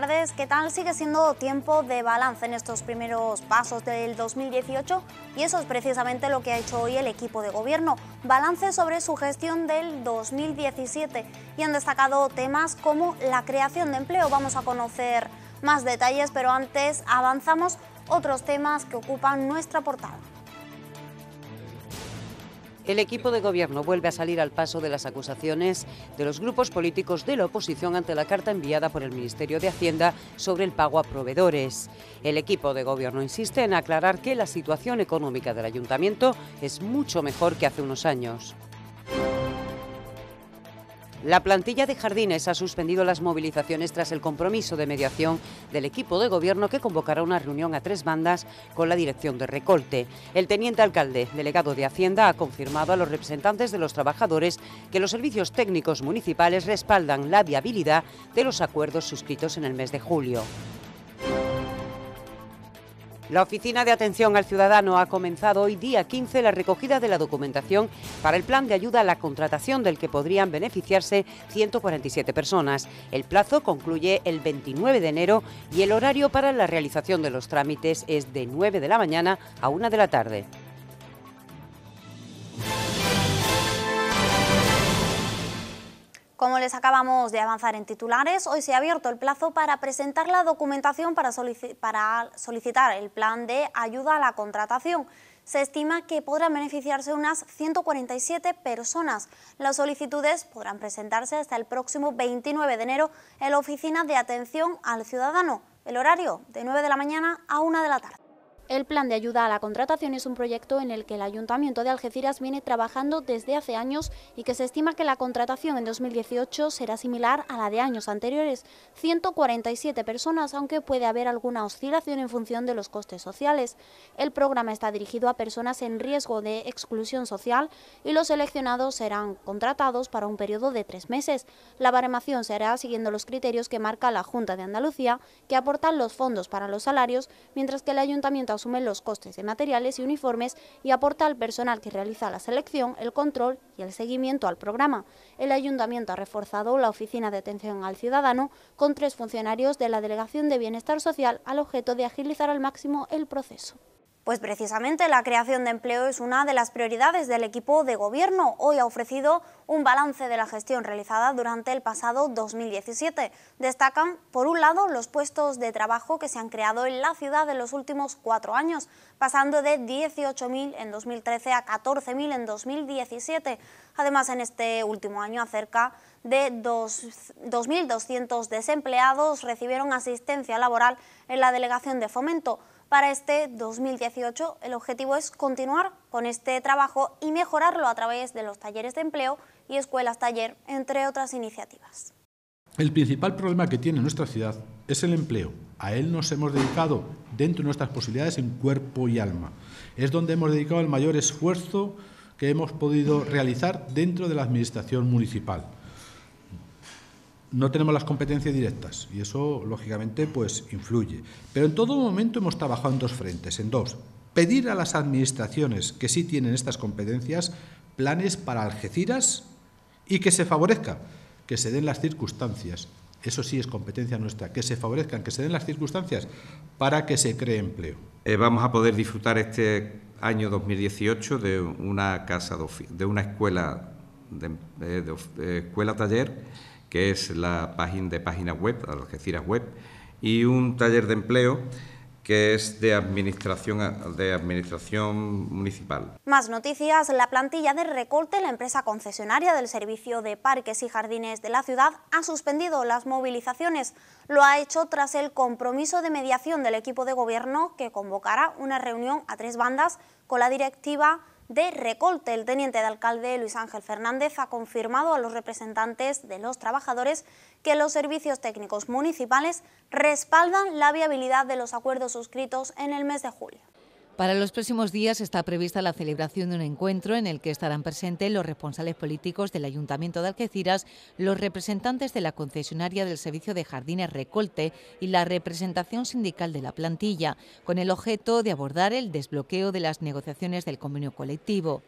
tardes. ¿Qué tal? Sigue siendo tiempo de balance en estos primeros pasos del 2018 y eso es precisamente lo que ha hecho hoy el equipo de gobierno. Balance sobre su gestión del 2017 y han destacado temas como la creación de empleo. Vamos a conocer más detalles, pero antes avanzamos otros temas que ocupan nuestra portada. El equipo de gobierno vuelve a salir al paso de las acusaciones de los grupos políticos de la oposición ante la carta enviada por el Ministerio de Hacienda sobre el pago a proveedores. El equipo de gobierno insiste en aclarar que la situación económica del ayuntamiento es mucho mejor que hace unos años. La plantilla de Jardines ha suspendido las movilizaciones tras el compromiso de mediación del equipo de gobierno que convocará una reunión a tres bandas con la dirección de Recolte. El teniente alcalde, delegado de Hacienda, ha confirmado a los representantes de los trabajadores que los servicios técnicos municipales respaldan la viabilidad de los acuerdos suscritos en el mes de julio. La Oficina de Atención al Ciudadano ha comenzado hoy día 15 la recogida de la documentación para el plan de ayuda a la contratación del que podrían beneficiarse 147 personas. El plazo concluye el 29 de enero y el horario para la realización de los trámites es de 9 de la mañana a 1 de la tarde. Como les acabamos de avanzar en titulares, hoy se ha abierto el plazo para presentar la documentación para, solicitar el plan de ayuda a la contratación. Se estima que podrán beneficiarse unas 147 personas. Las solicitudes podrán presentarse hasta el próximo 29 de enero en la Oficina de Atención al Ciudadano. El horario de 9 de la mañana a 1 de la tarde. El Plan de Ayuda a la Contratación es un proyecto en el que el Ayuntamiento de Algeciras viene trabajando desde hace años y que se estima que la contratación en 2018 será similar a la de años anteriores, 147 personas, aunque puede haber alguna oscilación en función de los costes sociales. El programa está dirigido a personas en riesgo de exclusión social y los seleccionados serán contratados para un periodo de tres meses. La baremación se hará siguiendo los criterios que marca la Junta de Andalucía, que aportan los fondos para los salarios, mientras que el Ayuntamiento asume los costes de materiales y uniformes y aporta al personal que realiza la selección el control y el seguimiento al programa. El Ayuntamiento ha reforzado la Oficina de Atención al Ciudadano con tres funcionarios de la Delegación de Bienestar Social al objeto de agilizar al máximo el proceso. Pues precisamente la creación de empleo es una de las prioridades del equipo de gobierno. Hoy ha ofrecido un balance de la gestión realizada durante el pasado 2017. Destacan, por un lado, los puestos de trabajo que se han creado en la ciudad en los últimos cuatro años, pasando de 18.000 en 2013 a 14.000 en 2017. Además, en este último año, acerca de 2.200 desempleados recibieron asistencia laboral en la delegación de fomento. Para este 2018 el objetivo es continuar con este trabajo y mejorarlo a través de los talleres de empleo y escuelas taller, entre otras iniciativas. El principal problema que tiene nuestra ciudad es el empleo. A él nos hemos dedicado dentro de nuestras posibilidades en cuerpo y alma. Es donde hemos dedicado el mayor esfuerzo que hemos podido realizar dentro de la Administración Municipal no tenemos las competencias directas y eso, lógicamente, pues influye. Pero en todo momento hemos trabajado en dos frentes, en dos. Pedir a las administraciones que sí tienen estas competencias planes para Algeciras y que se favorezca, que se den las circunstancias. Eso sí es competencia nuestra, que se favorezcan, que se den las circunstancias para que se cree empleo. Eh, vamos a poder disfrutar este año 2018 de una casa, de una escuela de, Escuela Taller, que es la página de página web, Algeciras Web, y un taller de empleo que es de administración, de administración municipal. Más noticias, la plantilla de recorte, la empresa concesionaria del Servicio de Parques y Jardines de la ciudad, ha suspendido las movilizaciones. Lo ha hecho tras el compromiso de mediación del equipo de gobierno que convocará una reunión a tres bandas con la directiva de recolte, El teniente de alcalde Luis Ángel Fernández ha confirmado a los representantes de los trabajadores que los servicios técnicos municipales respaldan la viabilidad de los acuerdos suscritos en el mes de julio. Para los próximos días está prevista la celebración de un encuentro en el que estarán presentes los responsables políticos del Ayuntamiento de Algeciras, los representantes de la concesionaria del Servicio de Jardines Recolte y la representación sindical de la plantilla, con el objeto de abordar el desbloqueo de las negociaciones del convenio colectivo.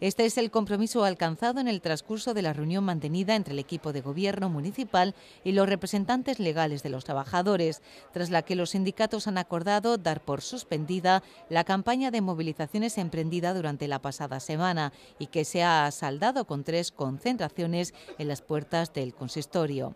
Este es el compromiso alcanzado en el transcurso de la reunión mantenida entre el equipo de gobierno municipal y los representantes legales de los trabajadores, tras la que los sindicatos han acordado dar por suspendida la campaña de movilizaciones emprendida durante la pasada semana y que se ha saldado con tres concentraciones en las puertas del consistorio.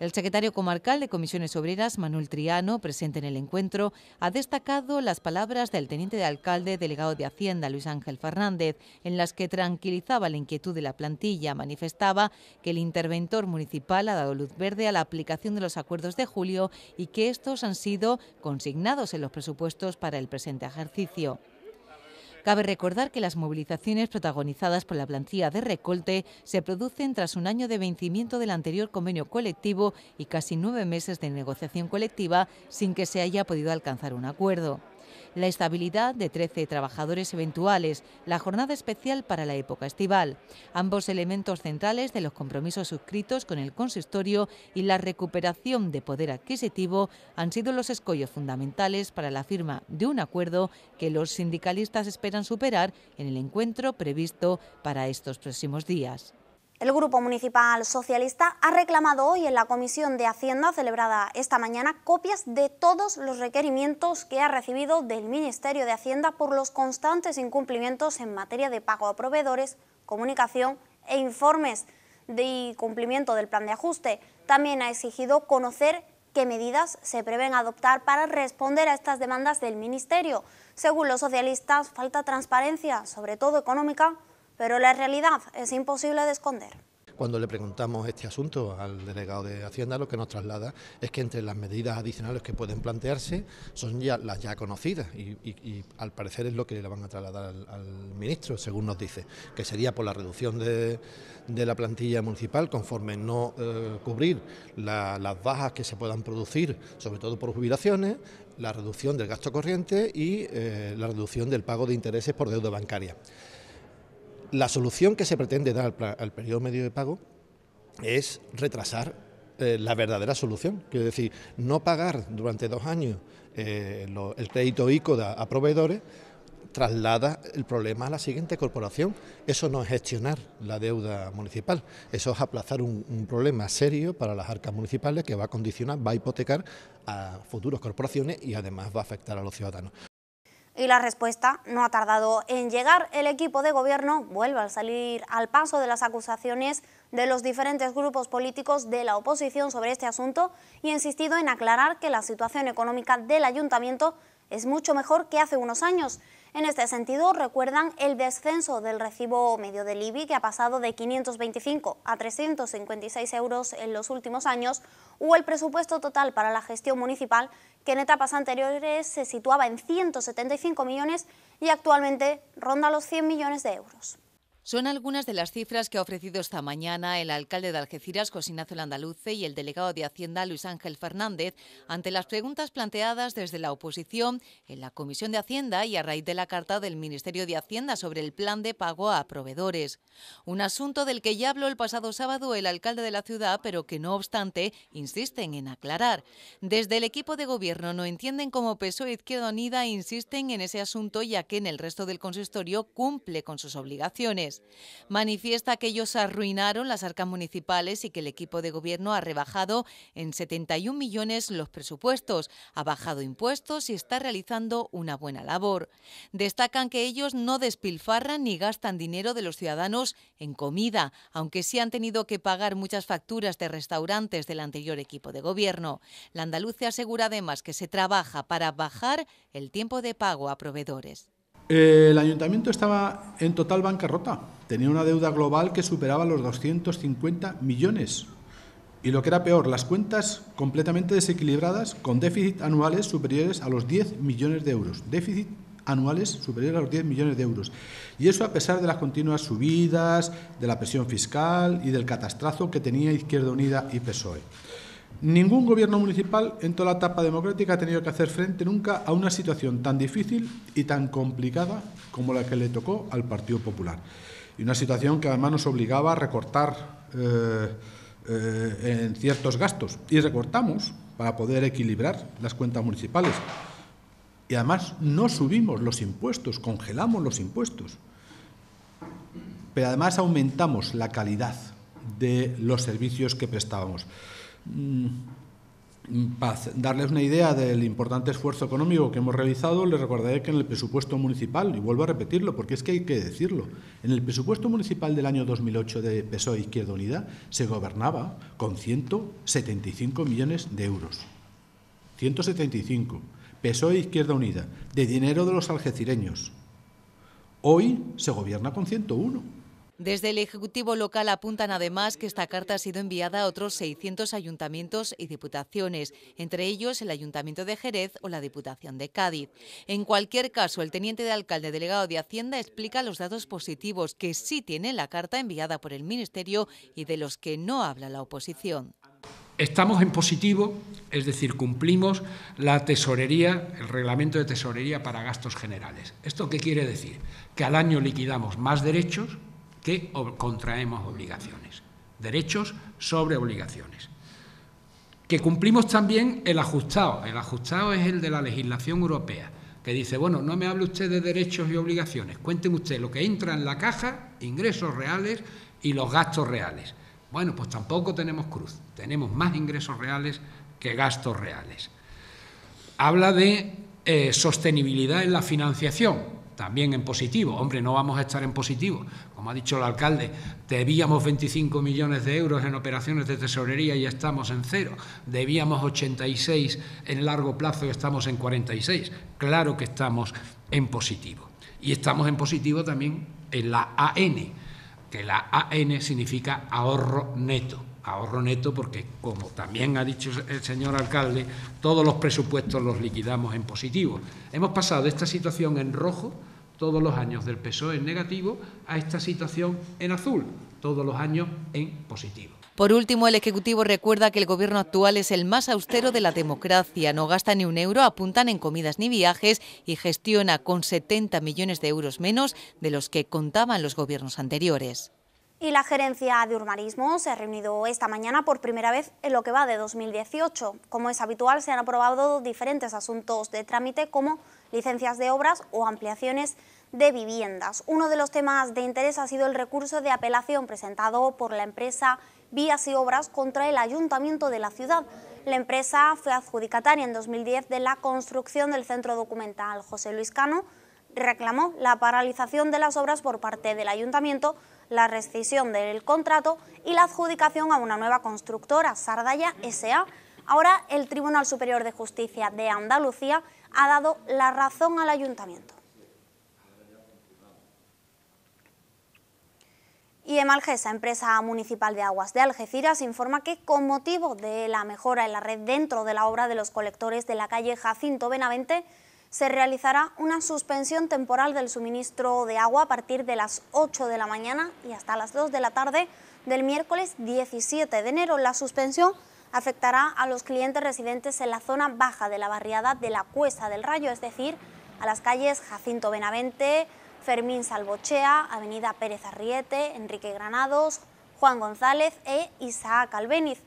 El secretario comarcal de Comisiones Obreras, Manuel Triano, presente en el encuentro, ha destacado las palabras del teniente de alcalde delegado de Hacienda, Luis Ángel Fernández, en las que tranquilizaba la inquietud de la plantilla. Manifestaba que el interventor municipal ha dado luz verde a la aplicación de los acuerdos de julio y que estos han sido consignados en los presupuestos para el presente ejercicio. Cabe recordar que las movilizaciones protagonizadas por la plantilla de Recolte se producen tras un año de vencimiento del anterior convenio colectivo y casi nueve meses de negociación colectiva sin que se haya podido alcanzar un acuerdo la estabilidad de 13 trabajadores eventuales, la jornada especial para la época estival, ambos elementos centrales de los compromisos suscritos con el consistorio y la recuperación de poder adquisitivo han sido los escollos fundamentales para la firma de un acuerdo que los sindicalistas esperan superar en el encuentro previsto para estos próximos días. El Grupo Municipal Socialista ha reclamado hoy en la Comisión de Hacienda, celebrada esta mañana, copias de todos los requerimientos que ha recibido del Ministerio de Hacienda por los constantes incumplimientos en materia de pago a proveedores, comunicación e informes de cumplimiento del plan de ajuste. También ha exigido conocer qué medidas se prevén adoptar para responder a estas demandas del Ministerio. Según los socialistas, falta transparencia, sobre todo económica, pero la realidad es imposible de esconder. Cuando le preguntamos este asunto al delegado de Hacienda, lo que nos traslada es que entre las medidas adicionales que pueden plantearse son ya las ya conocidas y, al parecer es lo que le van a trasladar al, ministro, según nos dice, que sería por la reducción de, la plantilla municipal conforme no eh, cubrir las bajas que se puedan producir, sobre todo por jubilaciones, la reducción del gasto corriente y eh, la reducción del pago de intereses por deuda bancaria. La solución que se pretende dar al, periodo medio de pago es retrasar eh, la verdadera solución, quiero decir, no pagar durante dos años eh, el crédito ICODA a proveedores traslada el problema a la siguiente corporación. Eso no es gestionar la deuda municipal, eso es aplazar un, un, problema serio para las arcas municipales que va a condicionar, va a hipotecar a futuras corporaciones y además va a afectar a los ciudadanos y la respuesta no ha tardado en llegar. El equipo de gobierno vuelve a salir al paso de las acusaciones de los diferentes grupos políticos de la oposición sobre este asunto y ha insistido en aclarar que la situación económica del ayuntamiento es mucho mejor que hace unos años en este sentido, recuerdan el descenso del recibo medio del IBI, que ha pasado de 525 a 356 euros en los últimos años, o el presupuesto total para la gestión municipal, que en etapas anteriores se situaba en 175 millones y actualmente ronda los 100 millones de euros. Son algunas de las cifras que ha ofrecido esta mañana el alcalde de Algeciras, José Landaluce, y el delegado de Hacienda, Luis Ángel Fernández, ante las preguntas planteadas desde la oposición en la Comisión de Hacienda y a raíz de la carta del Ministerio de Hacienda sobre el plan de pago a proveedores. Un asunto del que ya habló el pasado sábado el alcalde de la ciudad, pero que no obstante insisten en aclarar. Desde el equipo de gobierno no entienden cómo PSOE Izquierda Unida insisten en ese asunto, ya que en el resto del consistorio cumple con sus obligaciones. Manifiesta que ellos arruinaron las arcas municipales y que el equipo de gobierno ha rebajado en 71 millones los presupuestos, ha bajado impuestos y está realizando una buena labor. Destacan que ellos no despilfarran ni gastan dinero de los ciudadanos en comida, aunque sí han tenido que pagar muchas facturas de restaurantes del anterior equipo de gobierno. La Andalucía asegura además que se trabaja para bajar el tiempo de pago a proveedores. Eh, el ayuntamiento estaba en total bancarrota, tenía una deuda global que superaba los 250 millones. Y lo que era peor, las cuentas completamente desequilibradas con déficit anuales superiores a los 10 millones de euros. Déficit anuales superiores a los 10 millones de euros. Y eso a pesar de las continuas subidas, de la presión fiscal y del catastrazo que tenía Izquierda Unida y PSOE. Ningún gobierno municipal en toda la etapa democrática ha tenido que hacer frente nunca a una situación tan difícil y tan complicada como la que le tocó al Partido Popular. Y una situación que además nos obligaba a recortar eh, eh, en ciertos gastos. Y recortamos para poder equilibrar las cuentas municipales. Y además no subimos los impuestos, congelamos los impuestos. Pero además aumentamos la calidad de los servicios que prestábamos. Mm, mm, Para darles una idea del importante esfuerzo económico que hemos realizado, les recordaré que en el presupuesto municipal, y vuelvo a repetirlo porque es que hay que decirlo, en el presupuesto municipal del año 2008 de PSOE e Izquierda Unida se gobernaba con 175 millones de euros. 175. PSOE e Izquierda Unida, de dinero de los algecireños. Hoy se gobierna con 101. Desde el Ejecutivo local apuntan además que esta carta ha sido enviada a otros 600 ayuntamientos y diputaciones, entre ellos el Ayuntamiento de Jerez o la Diputación de Cádiz. En cualquier caso, el teniente de alcalde delegado de Hacienda explica los datos positivos que sí tiene la carta enviada por el Ministerio y de los que no habla la oposición. Estamos en positivo, es decir, cumplimos la tesorería, el reglamento de tesorería para gastos generales. ¿Esto qué quiere decir? Que al año liquidamos más derechos que contraemos obligaciones, derechos sobre obligaciones. Que cumplimos también el ajustado, el ajustado es el de la legislación europea, que dice, bueno, no me hable usted de derechos y obligaciones, cuenten usted lo que entra en la caja, ingresos reales y los gastos reales. Bueno, pues tampoco tenemos cruz, tenemos más ingresos reales que gastos reales. Habla de eh, sostenibilidad en la financiación, también en positivo. Hombre, no vamos a estar en positivo, como ha dicho el alcalde, debíamos 25 millones de euros en operaciones de tesorería y estamos en cero. Debíamos 86 en largo plazo y estamos en 46. Claro que estamos en positivo. Y estamos en positivo también en la AN, que la AN significa ahorro neto. Ahorro neto porque, como también ha dicho el señor alcalde, todos los presupuestos los liquidamos en positivo. Hemos pasado de esta situación en rojo todos los años del PSOE en negativo a esta situación en azul, todos los años en positivo. Por último, el Ejecutivo recuerda que el gobierno actual es el más austero de la democracia. No gasta ni un euro, apuntan en comidas ni viajes y gestiona con 70 millones de euros menos de los que contaban los gobiernos anteriores. Y la Gerencia de Urbanismo se ha reunido esta mañana por primera vez en lo que va de 2018. Como es habitual, se han aprobado diferentes asuntos de trámite como licencias de obras o ampliaciones de viviendas. Uno de los temas de interés ha sido el recurso de apelación presentado por la empresa Vías y Obras contra el Ayuntamiento de la ciudad. La empresa fue adjudicataria en 2010 de la construcción del centro documental José Luis Cano, reclamó la paralización de las obras por parte del ayuntamiento, la rescisión del contrato y la adjudicación a una nueva constructora, Sardaya S.A. Ahora el Tribunal Superior de Justicia de Andalucía ha dado la razón al ayuntamiento. Y Emalgesa, empresa municipal de aguas de Algeciras, informa que con motivo de la mejora en la red dentro de la obra de los colectores de la calle Jacinto Benavente, se realizará una suspensión temporal del suministro de agua a partir de las 8 de la mañana y hasta las 2 de la tarde del miércoles 17 de enero. La suspensión afectará a los clientes residentes en la zona baja de la barriada de la Cuesta del Rayo, es decir, a las calles Jacinto Benavente, Fermín Salvochea, Avenida Pérez Arriete, Enrique Granados, Juan González e Isaac Albéniz.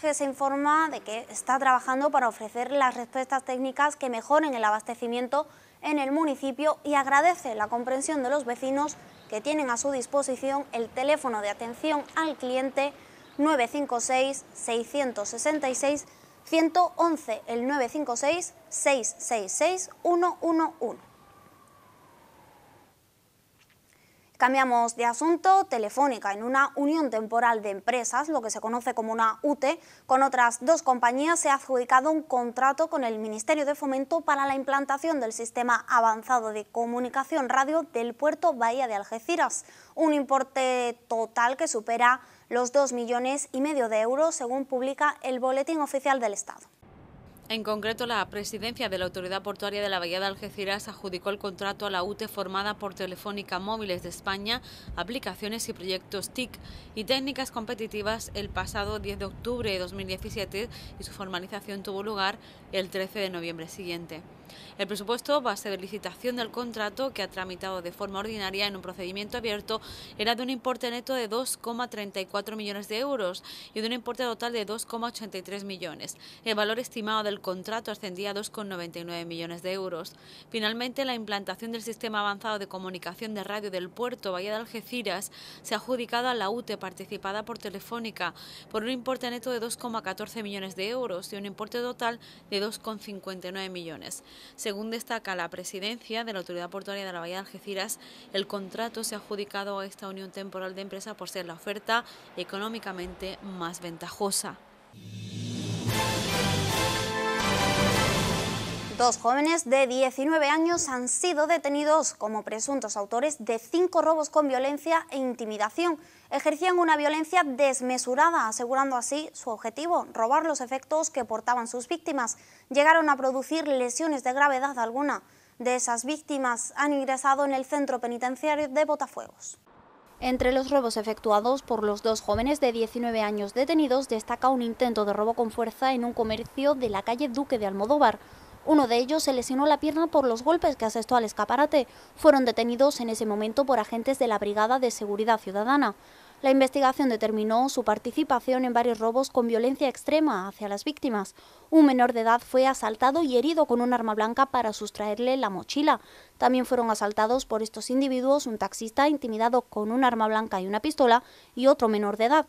que se informa de que está trabajando para ofrecer las respuestas técnicas que mejoren el abastecimiento en el municipio y agradece la comprensión de los vecinos que tienen a su disposición el teléfono de atención al cliente 956-666-111, el 956-666-111. Cambiamos de asunto, Telefónica en una unión temporal de empresas, lo que se conoce como una UTE, con otras dos compañías se ha adjudicado un contrato con el Ministerio de Fomento para la implantación del sistema avanzado de comunicación radio del puerto Bahía de Algeciras, un importe total que supera los 2 millones y medio de euros, según publica el Boletín Oficial del Estado. En concreto, la presidencia de la Autoridad Portuaria de la Bahía de Algeciras adjudicó el contrato a la UTE formada por Telefónica Móviles de España, aplicaciones y proyectos TIC y técnicas competitivas el pasado 10 de octubre de 2017 y su formalización tuvo lugar el 13 de noviembre siguiente. El presupuesto, base de licitación del contrato que ha tramitado de forma ordinaria en un procedimiento abierto, era de un importe neto de 2,34 millones de euros y de un importe total de 2,83 millones. El valor estimado del contrato ascendía a 2,99 millones de euros. Finalmente, la implantación del sistema avanzado de comunicación de radio del puerto Bahía de Algeciras se ha adjudicado a la UTE participada por Telefónica por un importe neto de 2,14 millones de euros y un importe total de 2,59 millones. Según destaca la presidencia de la Autoridad Portuaria de la Bahía de Algeciras, el contrato se ha adjudicado a esta unión temporal de empresas por ser la oferta económicamente más ventajosa. Dos jóvenes de 19 años han sido detenidos como presuntos autores de cinco robos con violencia e intimidación. Ejercían una violencia desmesurada, asegurando así su objetivo, robar los efectos que portaban sus víctimas. Llegaron a producir lesiones de gravedad alguna. De esas víctimas han ingresado en el centro penitenciario de Botafuegos. Entre los robos efectuados por los dos jóvenes de 19 años detenidos destaca un intento de robo con fuerza en un comercio de la calle Duque de Almodóvar. Uno de ellos se lesionó la pierna por los golpes que asestó al escaparate. Fueron detenidos en ese momento por agentes de la Brigada de Seguridad Ciudadana. La investigación determinó su participación en varios robos con violencia extrema hacia las víctimas. Un menor de edad fue asaltado y herido con un arma blanca para sustraerle la mochila. También fueron asaltados por estos individuos un taxista intimidado con un arma blanca y una pistola y otro menor de edad.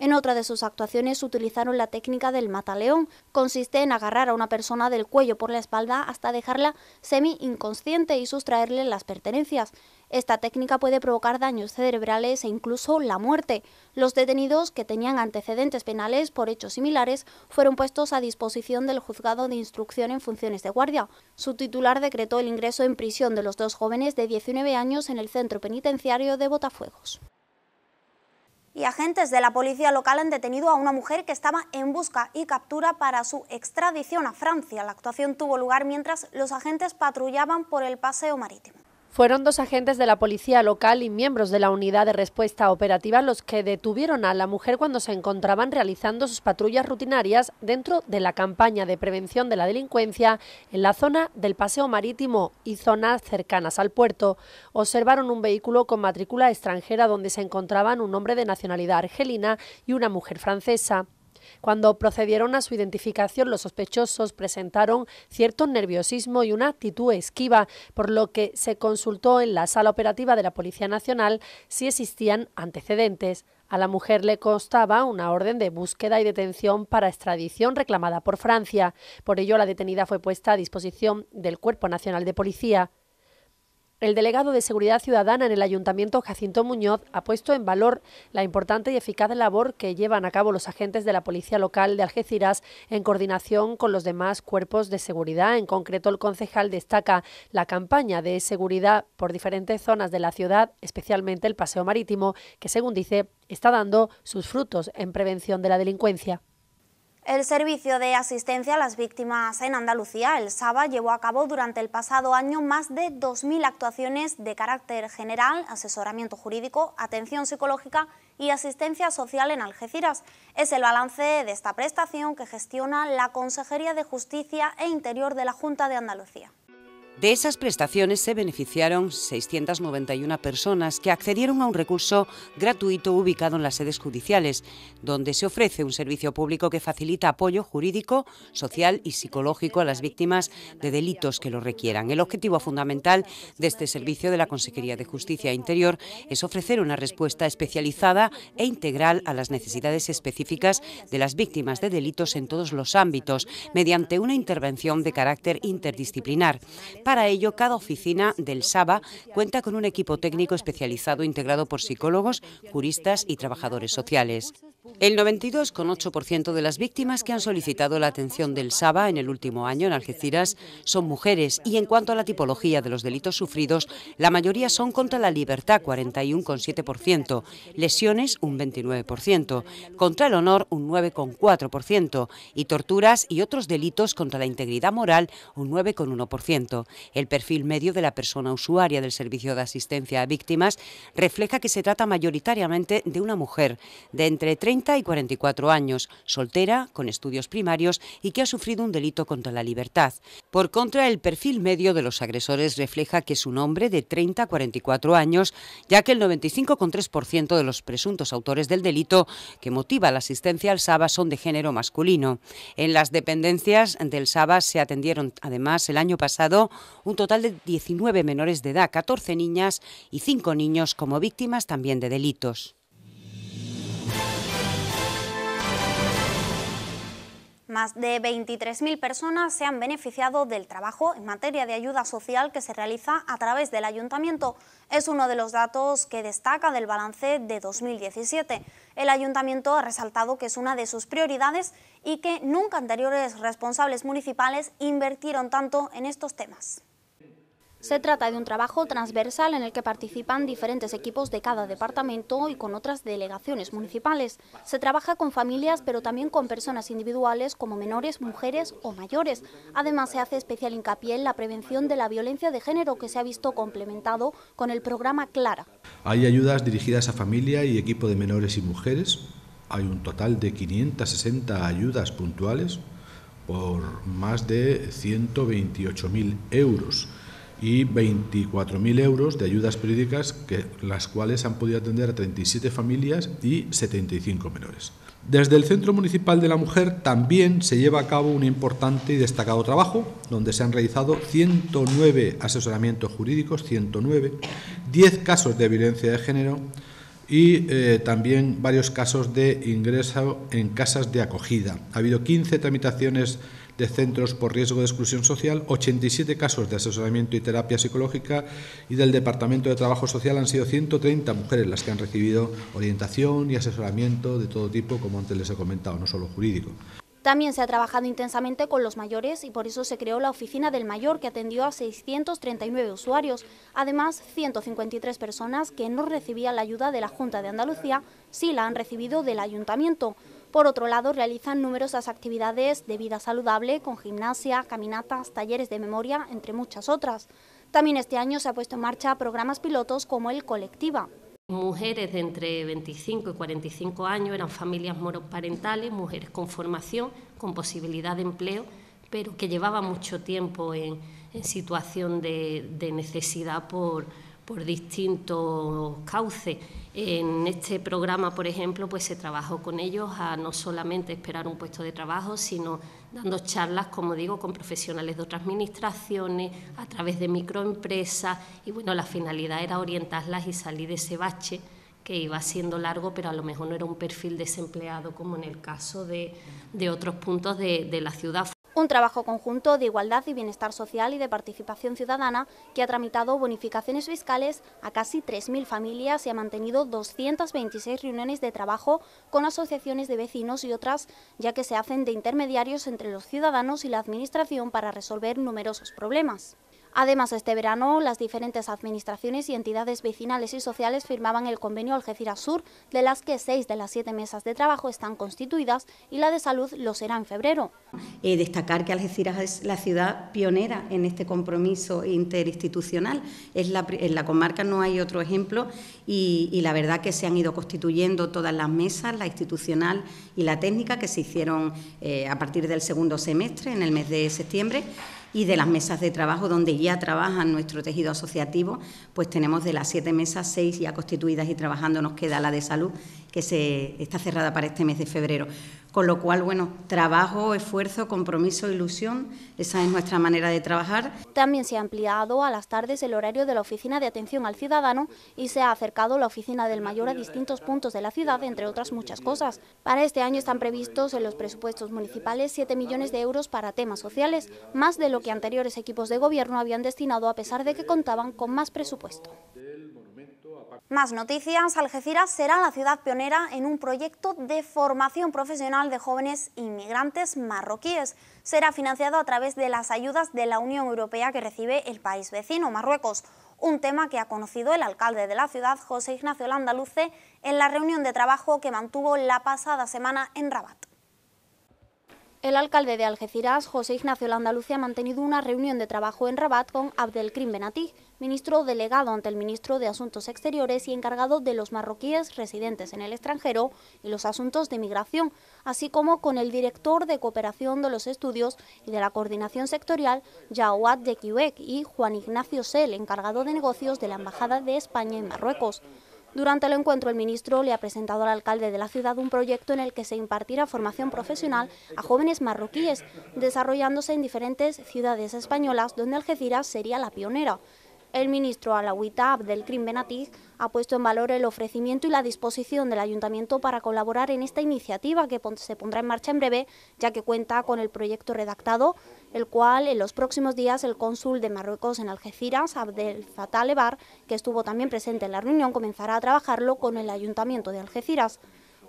En otra de sus actuaciones utilizaron la técnica del mataleón. Consiste en agarrar a una persona del cuello por la espalda hasta dejarla semi inconsciente y sustraerle las pertenencias. Esta técnica puede provocar daños cerebrales e incluso la muerte. Los detenidos que tenían antecedentes penales por hechos similares fueron puestos a disposición del juzgado de instrucción en funciones de guardia. Su titular decretó el ingreso en prisión de los dos jóvenes de 19 años en el centro penitenciario de Botafuegos y agentes de la policía local han detenido a una mujer que estaba en busca y captura para su extradición a Francia. La actuación tuvo lugar mientras los agentes patrullaban por el paseo marítimo. Fueron dos agentes de la policía local y miembros de la unidad de respuesta operativa los que detuvieron a la mujer cuando se encontraban realizando sus patrullas rutinarias dentro de la campaña de prevención de la delincuencia en la zona del paseo marítimo y zonas cercanas al puerto. Observaron un vehículo con matrícula extranjera donde se encontraban un hombre de nacionalidad argelina y una mujer francesa. Cuando procedieron a su identificación, los sospechosos presentaron cierto nerviosismo y una actitud esquiva, por lo que se consultó en la sala operativa de la Policía Nacional si existían antecedentes. A la mujer le constaba una orden de búsqueda y detención para extradición reclamada por Francia. Por ello, la detenida fue puesta a disposición del Cuerpo Nacional de Policía. El delegado de Seguridad Ciudadana en el Ayuntamiento, Jacinto Muñoz, ha puesto en valor la importante y eficaz labor que llevan a cabo los agentes de la Policía Local de Algeciras en coordinación con los demás cuerpos de seguridad. En concreto, el concejal destaca la campaña de seguridad por diferentes zonas de la ciudad, especialmente el Paseo Marítimo, que, según dice, está dando sus frutos en prevención de la delincuencia. El servicio de asistencia a las víctimas en Andalucía, el SABA, llevó a cabo durante el pasado año más de 2.000 actuaciones de carácter general, asesoramiento jurídico, atención psicológica y asistencia social en Algeciras. Es el balance de esta prestación que gestiona la Consejería de Justicia e Interior de la Junta de Andalucía. De esas prestaciones se beneficiaron 691 personas que accedieron a un recurso gratuito ubicado en las sedes judiciales, donde se ofrece un servicio público que facilita apoyo jurídico, social y psicológico a las víctimas de delitos que lo requieran. El objetivo fundamental de este servicio de la Consejería de Justicia e Interior es ofrecer una respuesta especializada e integral a las necesidades específicas de las víctimas de delitos en todos los ámbitos, mediante una intervención de carácter interdisciplinar para ello, cada oficina del SABA cuenta con un equipo técnico especializado integrado por psicólogos, juristas y trabajadores sociales. El 92,8% de las víctimas que han solicitado la atención del SABA en el último año en Algeciras son mujeres y en cuanto a la tipología de los delitos sufridos, la mayoría son contra la libertad, 41,7%, lesiones un 29%, contra el honor un 9,4% y torturas y otros delitos contra la integridad moral un 9,1%. El perfil medio de la persona usuaria del servicio de asistencia a víctimas refleja que se trata mayoritariamente de una mujer de entre 30 30 y 44 años, soltera, con estudios primarios y que ha sufrido un delito contra la libertad. Por contra, el perfil medio de los agresores refleja que es un hombre de 30 a 44 años, ya que el 95,3% de los presuntos autores del delito que motiva la asistencia al SABA son de género masculino. En las dependencias del SABA se atendieron, además, el año pasado un total de 19 menores de edad, 14 niñas y 5 niños como víctimas también de delitos. Más de 23.000 personas se han beneficiado del trabajo en materia de ayuda social que se realiza a través del ayuntamiento. Es uno de los datos que destaca del balance de 2017. El ayuntamiento ha resaltado que es una de sus prioridades y que nunca anteriores responsables municipales invirtieron tanto en estos temas. Se trata de un trabajo transversal en el que participan diferentes equipos de cada departamento y con otras delegaciones municipales. Se trabaja con familias, pero también con personas individuales como menores, mujeres o mayores. Además, se hace especial hincapié en la prevención de la violencia de género que se ha visto complementado con el programa Clara. Hay ayudas dirigidas a familia y equipo de menores y mujeres. Hay un total de 560 ayudas puntuales por más de 128.000 euros y 24.000 euros de ayudas periódicas, que, las cuales han podido atender a 37 familias y 75 menores. Desde el Centro Municipal de la Mujer también se lleva a cabo un importante y destacado trabajo, donde se han realizado 109 asesoramientos jurídicos, 109, 10 casos de violencia de género, y eh, también varios casos de ingreso en casas de acogida. Ha habido 15 tramitaciones de centros por riesgo de exclusión social, 87 casos de asesoramiento y terapia psicológica y del Departamento de Trabajo Social han sido 130 mujeres las que han recibido orientación y asesoramiento de todo tipo, como antes les he comentado, no solo jurídico. También se ha trabajado intensamente con los mayores y por eso se creó la Oficina del Mayor, que atendió a 639 usuarios. Además, 153 personas que no recibían la ayuda de la Junta de Andalucía, sí la han recibido del Ayuntamiento. Por otro lado, realizan numerosas actividades de vida saludable, con gimnasia, caminatas, talleres de memoria, entre muchas otras. También este año se ha puesto en marcha programas pilotos como el Colectiva mujeres de entre 25 y 45 años, eran familias monoparentales, mujeres con formación, con posibilidad de empleo, pero que llevaban mucho tiempo en, situación de, necesidad por, por distintos cauces. En este programa, por ejemplo, pues se trabajó con ellos a no solamente esperar un puesto de trabajo, sino dando charlas, como digo, con profesionales de otras administraciones, a través de microempresas, y bueno, la finalidad era orientarlas y salir de ese bache que iba siendo largo, pero a lo mejor no era un perfil desempleado como en el caso de, otros puntos de, de la ciudad un trabajo conjunto de igualdad y bienestar social y de participación ciudadana que ha tramitado bonificaciones fiscales a casi 3.000 familias y ha mantenido 226 reuniones de trabajo con asociaciones de vecinos y otras, ya que se hacen de intermediarios entre los ciudadanos y la Administración para resolver numerosos problemas. Además, este verano las diferentes administraciones y entidades vecinales y sociales firmaban el convenio Algeciras Sur, de las que seis de las siete mesas de trabajo están constituidas y la de salud lo será en febrero. Eh, destacar que Algeciras es la ciudad pionera en este compromiso interinstitucional. Es la, en la comarca no hay otro ejemplo y, la verdad que se han ido constituyendo todas las mesas, la institucional y la técnica, que se hicieron eh, a partir del segundo semestre, en el mes de septiembre y de las mesas de trabajo donde ya trabajan nuestro tejido asociativo, pues tenemos de las siete mesas, seis ya constituidas y trabajando, nos queda la de salud que se está cerrada para este mes de febrero. Con lo cual, bueno, trabajo, esfuerzo, compromiso, ilusión, esa es nuestra manera de trabajar. También se ha ampliado a las tardes el horario de la Oficina de Atención al Ciudadano y se ha acercado la Oficina del Mayor a distintos puntos de la ciudad, entre otras muchas cosas. Para este año están previstos en los presupuestos municipales 7 millones de euros para temas sociales, más de lo que anteriores equipos de gobierno habían destinado a pesar de que contaban con más presupuesto. Más noticias, Algeciras será la ciudad pionera en un proyecto de formación profesional de jóvenes inmigrantes marroquíes. Será financiado a través de las ayudas de la Unión Europea que recibe el país vecino, Marruecos, un tema que ha conocido el alcalde de la ciudad, José Ignacio Landaluce, en la reunión de trabajo que mantuvo la pasada semana en Rabat. El alcalde de Algeciras, José Ignacio Landaluce, ha mantenido una reunión de trabajo en Rabat con Abdelkrim Benatí, ministro delegado ante el ministro de Asuntos Exteriores y encargado de los marroquíes residentes en el extranjero y los asuntos de migración, así como con el director de cooperación de los estudios y de la coordinación sectorial, Jawad de y Juan Ignacio Sel, encargado de negocios de la Embajada de España en Marruecos. Durante el encuentro, el ministro le ha presentado al alcalde de la ciudad un proyecto en el que se impartirá formación profesional a jóvenes marroquíes, desarrollándose en diferentes ciudades españolas, donde Algeciras sería la pionera. El ministro Alawita Abdelkrim Benatig ha puesto en valor el ofrecimiento y la disposición del ayuntamiento para colaborar en esta iniciativa que se pondrá en marcha en breve, ya que cuenta con el proyecto redactado, el cual en los próximos días el cónsul de Marruecos en Algeciras, Abdel Fattah Lebar, que estuvo también presente en la reunión, comenzará a trabajarlo con el ayuntamiento de Algeciras.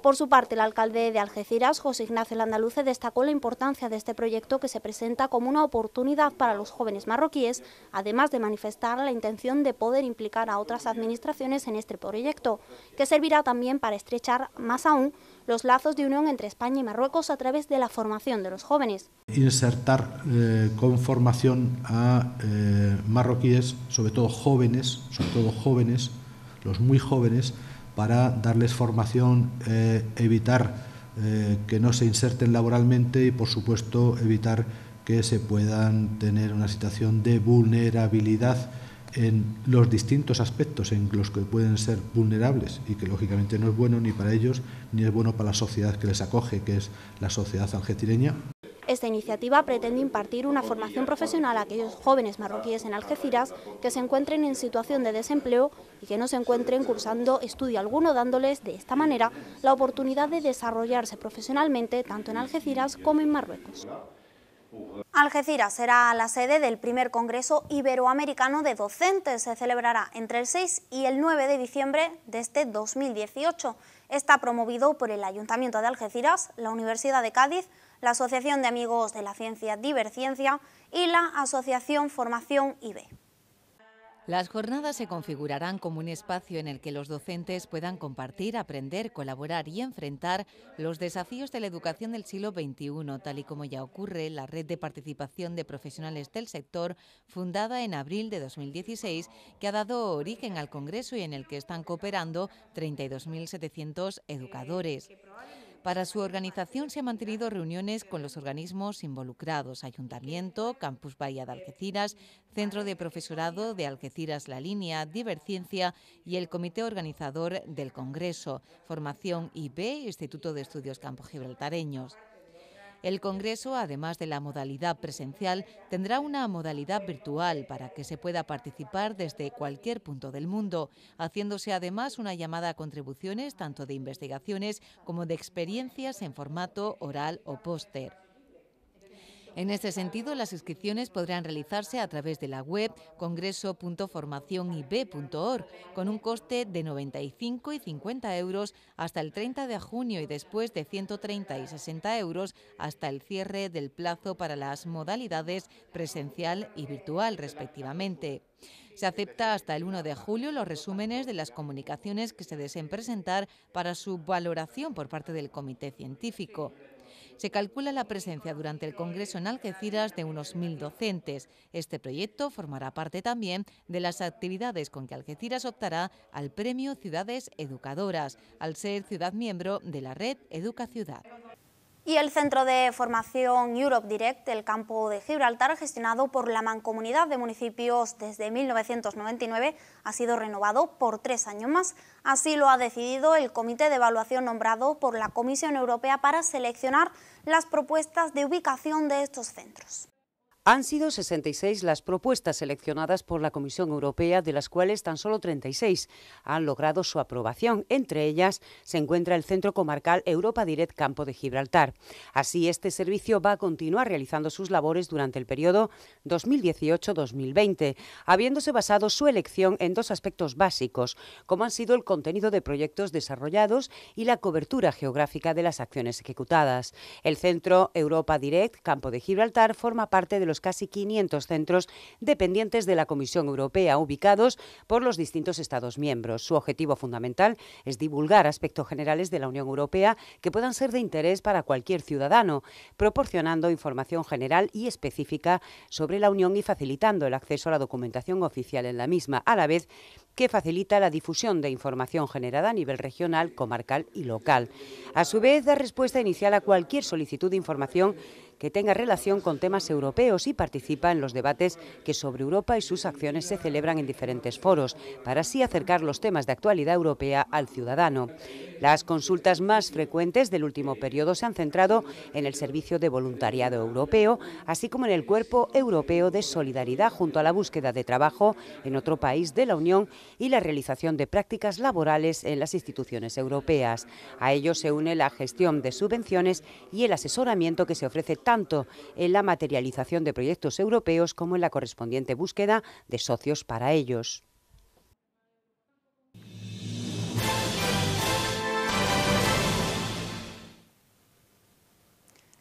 Por su parte, el alcalde de Algeciras, José Ignacio Landaluce, destacó la importancia de este proyecto que se presenta como una oportunidad para los jóvenes marroquíes, además de manifestar la intención de poder implicar a otras administraciones en este proyecto, que servirá también para estrechar más aún los lazos de unión entre España y Marruecos a través de la formación de los jóvenes. Insertar eh, con formación a eh, marroquíes, sobre todo jóvenes, sobre todo jóvenes, los muy jóvenes, para darles formación, eh, evitar eh, que no se inserten laboralmente y, por supuesto, evitar que se puedan tener una situación de vulnerabilidad en los distintos aspectos en los que pueden ser vulnerables y que lógicamente no es bueno ni para ellos ni es bueno para la sociedad que les acoge, que es la sociedad algetireña. Esta iniciativa pretende impartir una formación profesional a aquellos jóvenes marroquíes en Algeciras que se encuentren en situación de desempleo y que no se encuentren cursando estudio alguno, dándoles de esta manera la oportunidad de desarrollarse profesionalmente tanto en Algeciras como en Marruecos. Algeciras será la sede del primer Congreso Iberoamericano de Docentes. Se celebrará entre el 6 y el 9 de diciembre de este 2018. Está promovido por el Ayuntamiento de Algeciras, la Universidad de Cádiz, la Asociación de Amigos de la Ciencia Diverciencia y la Asociación Formación IB. Las jornadas se configurarán como un espacio en el que los docentes puedan compartir, aprender, colaborar y enfrentar los desafíos de la educación del siglo XXI, tal y como ya ocurre la red de participación de profesionales del sector, fundada en abril de 2016, que ha dado origen al Congreso y en el que están cooperando 32.700 educadores. Para su organización se han mantenido reuniones con los organismos involucrados, Ayuntamiento, Campus Bahía de Algeciras, Centro de Profesorado de Algeciras La Línea, Diverciencia y el Comité Organizador del Congreso, Formación IB, Instituto de Estudios Campo Gibraltareños. El Congreso, además de la modalidad presencial, tendrá una modalidad virtual para que se pueda participar desde cualquier punto del mundo, haciéndose además una llamada a contribuciones tanto de investigaciones como de experiencias en formato oral o póster. En este sentido, las inscripciones podrán realizarse a través de la web congreso.formacionib.org con un coste de 95 y 50 euros hasta el 30 de junio y después de 130 y 60 euros hasta el cierre del plazo para las modalidades presencial y virtual, respectivamente. Se acepta hasta el 1 de julio los resúmenes de las comunicaciones que se deseen presentar para su valoración por parte del Comité Científico. Se calcula la presencia durante el Congreso en Algeciras de unos mil docentes. Este proyecto formará parte también de las actividades con que Algeciras optará al Premio Ciudades Educadoras, al ser ciudad miembro de la red Educa Ciudad y el Centro de Formación Europe Direct el campo de Gibraltar, gestionado por la Mancomunidad de Municipios desde 1999, ha sido renovado por tres años más. Así lo ha decidido el Comité de Evaluación nombrado por la Comisión Europea para seleccionar las propuestas de ubicación de estos centros. Han sido 66 las propuestas seleccionadas por la Comisión Europea, de las cuales tan solo 36 han logrado su aprobación. Entre ellas se encuentra el Centro Comarcal Europa Direct Campo de Gibraltar. Así, este servicio va a continuar realizando sus labores durante el periodo 2018-2020, habiéndose basado su elección en dos aspectos básicos, como han sido el contenido de proyectos desarrollados y la cobertura geográfica de las acciones ejecutadas. El Centro Europa Direct Campo de Gibraltar forma parte de los casi 500 centros dependientes de la Comisión Europea ubicados por los distintos Estados miembros. Su objetivo fundamental es divulgar aspectos generales de la Unión Europea que puedan ser de interés para cualquier ciudadano, proporcionando información general y específica sobre la Unión y facilitando el acceso a la documentación oficial en la misma, a la vez que facilita la difusión de información generada a nivel regional, comarcal y local. A su vez, da respuesta inicial a cualquier solicitud de información que tenga relación con temas europeos y participa en los debates que sobre Europa y sus acciones se celebran en diferentes foros, para así acercar los temas de actualidad europea al ciudadano. Las consultas más frecuentes del último periodo se han centrado en el Servicio de Voluntariado Europeo, así como en el Cuerpo Europeo de Solidaridad, junto a la búsqueda de trabajo en otro país de la Unión y la realización de prácticas laborales en las instituciones europeas. A ello se une la gestión de subvenciones y el asesoramiento que se ofrece tanto en la materialización de proyectos europeos como en la correspondiente búsqueda de socios para ellos.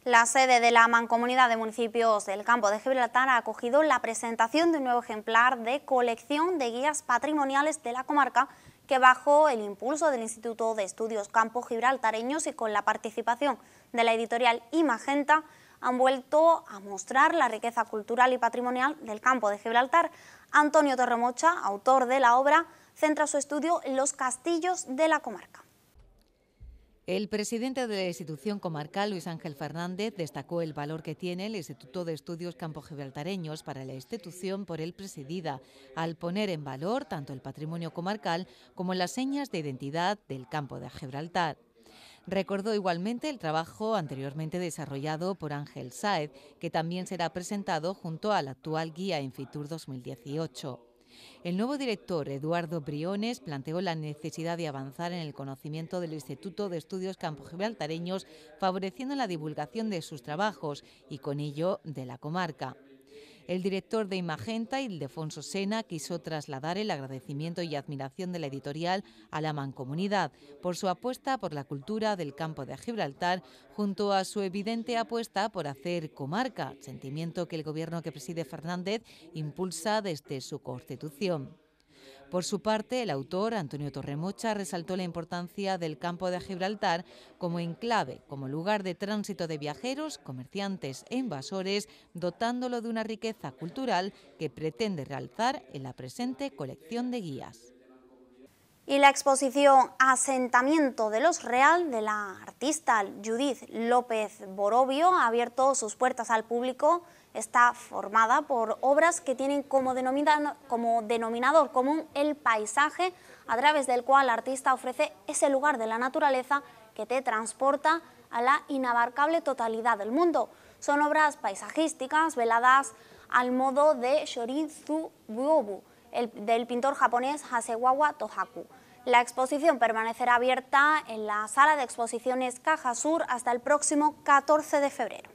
La sede de la Mancomunidad de Municipios del Campo de Gibraltar ha acogido la presentación de un nuevo ejemplar de colección de guías patrimoniales de la comarca que bajo el impulso del Instituto de Estudios Campo Gibraltareños y con la participación de la editorial Imagenta han vuelto a mostrar la riqueza cultural y patrimonial del campo de Gibraltar. Antonio Torremocha, autor de la obra, centra su estudio en los castillos de la comarca. El presidente de la institución comarcal, Luis Ángel Fernández, destacó el valor que tiene el Instituto de Estudios Campo Gibraltareños para la institución por él presidida, al poner en valor tanto el patrimonio comarcal como las señas de identidad del campo de Gibraltar. Recordó igualmente el trabajo anteriormente desarrollado por Ángel Saez, que también será presentado junto al actual guía en 2018. El nuevo director, Eduardo Briones, planteó la necesidad de avanzar en el conocimiento del Instituto de Estudios Campo Gibraltareños, favoreciendo la divulgación de sus trabajos y con ello de la comarca. El director de Imagenta, Ildefonso Sena, quiso trasladar el agradecimiento y admiración de la editorial a la mancomunidad por su apuesta por la cultura del campo de Gibraltar, junto a su evidente apuesta por hacer comarca, sentimiento que el gobierno que preside Fernández impulsa desde su constitución. Por su parte, el autor, Antonio Torremocha, resaltó la importancia del campo de Gibraltar como enclave, como lugar de tránsito de viajeros, comerciantes e invasores, dotándolo de una riqueza cultural que pretende realzar en la presente colección de guías. Y la exposición Asentamiento de los Real de la artista Judith López Borovio ha abierto sus puertas al público está formada por obras que tienen como, denominador común el paisaje, a través del cual el artista ofrece ese lugar de la naturaleza que te transporta a la inabarcable totalidad del mundo. Son obras paisajísticas veladas al modo de Shorinzu Buobu, del pintor japonés Hasegawa Tohaku. La exposición permanecerá abierta en la sala de exposiciones Caja Sur hasta el próximo 14 de febrero.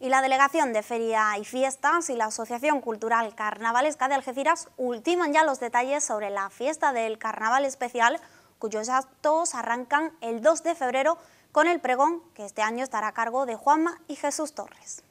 Y la Delegación de Feria y Fiestas y la Asociación Cultural Carnavalesca de Algeciras ultiman ya los detalles sobre la fiesta del Carnaval Especial, cuyos actos arrancan el 2 de febrero con el pregón que este año estará a cargo de Juanma y Jesús Torres.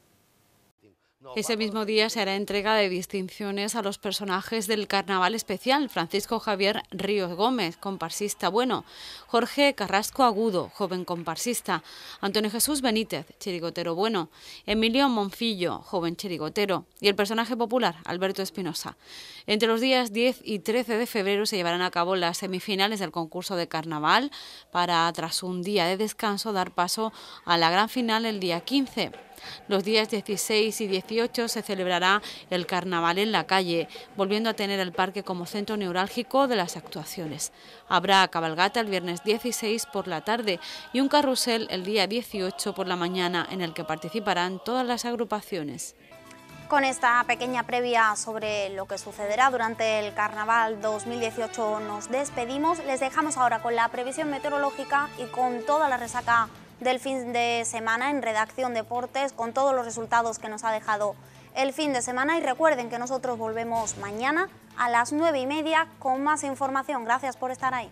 Ese mismo día se hará entrega de distinciones a los personajes del Carnaval Especial, Francisco Javier Ríos Gómez, comparsista bueno, Jorge Carrasco Agudo, joven comparsista, Antonio Jesús Benítez, chirigotero bueno, Emilio Monfillo, joven chirigotero, y el personaje popular, Alberto Espinosa. Entre los días 10 y 13 de febrero se llevarán a cabo las semifinales del concurso de Carnaval para, tras un día de descanso, dar paso a la gran final el día 15. Los días 16 y 18 se celebrará el carnaval en la calle, volviendo a tener el parque como centro neurálgico de las actuaciones. Habrá cabalgata el viernes 16 por la tarde y un carrusel el día 18 por la mañana en el que participarán todas las agrupaciones. Con esta pequeña previa sobre lo que sucederá durante el Carnaval 2018 nos despedimos. Les dejamos ahora con la previsión meteorológica y con toda la resaca del fin de semana en Redacción Deportes con todos los resultados que nos ha dejado el fin de semana y recuerden que nosotros volvemos mañana a las nueve y media con más información. Gracias por estar ahí.